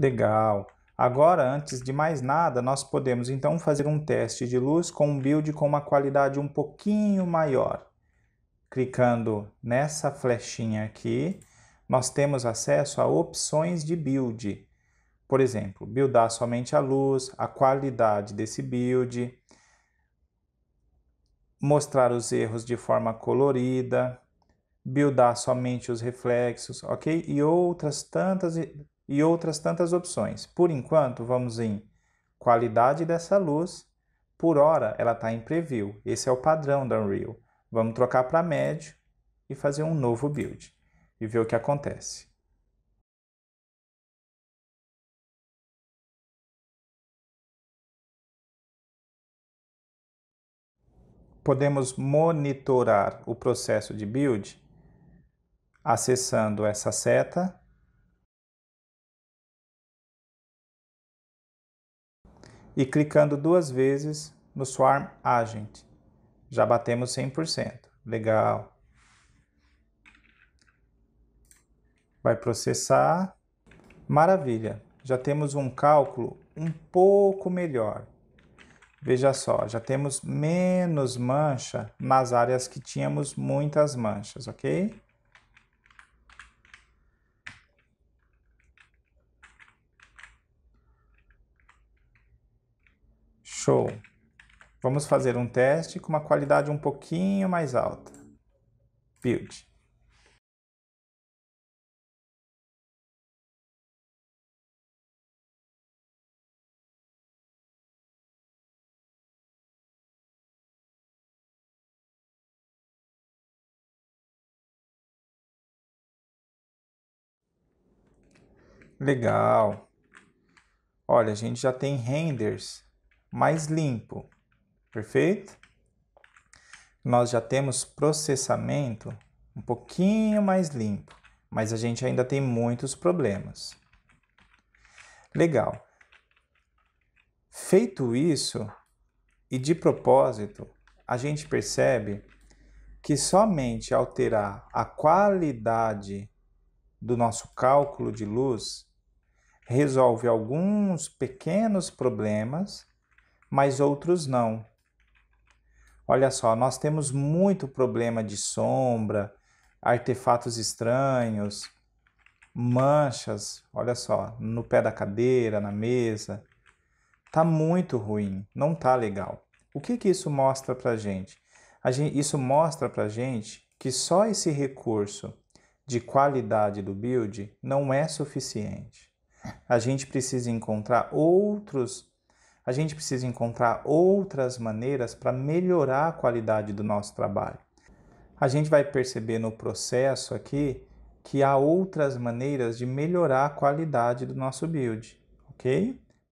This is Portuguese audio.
Legal. Agora, antes de mais nada, nós podemos então fazer um teste de luz com um build com uma qualidade um pouquinho maior. Clicando nessa flechinha aqui, nós temos acesso a opções de build. Por exemplo, buildar somente a luz, a qualidade desse build, mostrar os erros de forma colorida, buildar somente os reflexos, ok? E outras tantas e outras tantas opções. Por enquanto, vamos em qualidade dessa luz. Por hora, ela está em preview. Esse é o padrão da Unreal. Vamos trocar para médio e fazer um novo build e ver o que acontece. podemos monitorar o processo de build acessando essa seta e clicando duas vezes no Swarm Agent. Já batemos 100%. Legal. Vai processar. Maravilha. Já temos um cálculo um pouco melhor. Veja só, já temos menos mancha nas áreas que tínhamos muitas manchas, ok? Show! Vamos fazer um teste com uma qualidade um pouquinho mais alta. Build. Legal. Olha, a gente já tem renders mais limpo, perfeito? Nós já temos processamento um pouquinho mais limpo, mas a gente ainda tem muitos problemas. Legal. Feito isso, e de propósito, a gente percebe que somente alterar a qualidade do nosso cálculo de luz resolve alguns pequenos problemas mas outros não. Olha só, nós temos muito problema de sombra, artefatos estranhos, manchas, olha só, no pé da cadeira, na mesa. Tá muito ruim, não tá legal. O que que isso mostra para gente? gente isso mostra para gente que só esse recurso de qualidade do build não é suficiente. A gente precisa encontrar outros a gente precisa encontrar outras maneiras para melhorar a qualidade do nosso trabalho. A gente vai perceber no processo aqui que há outras maneiras de melhorar a qualidade do nosso build, ok?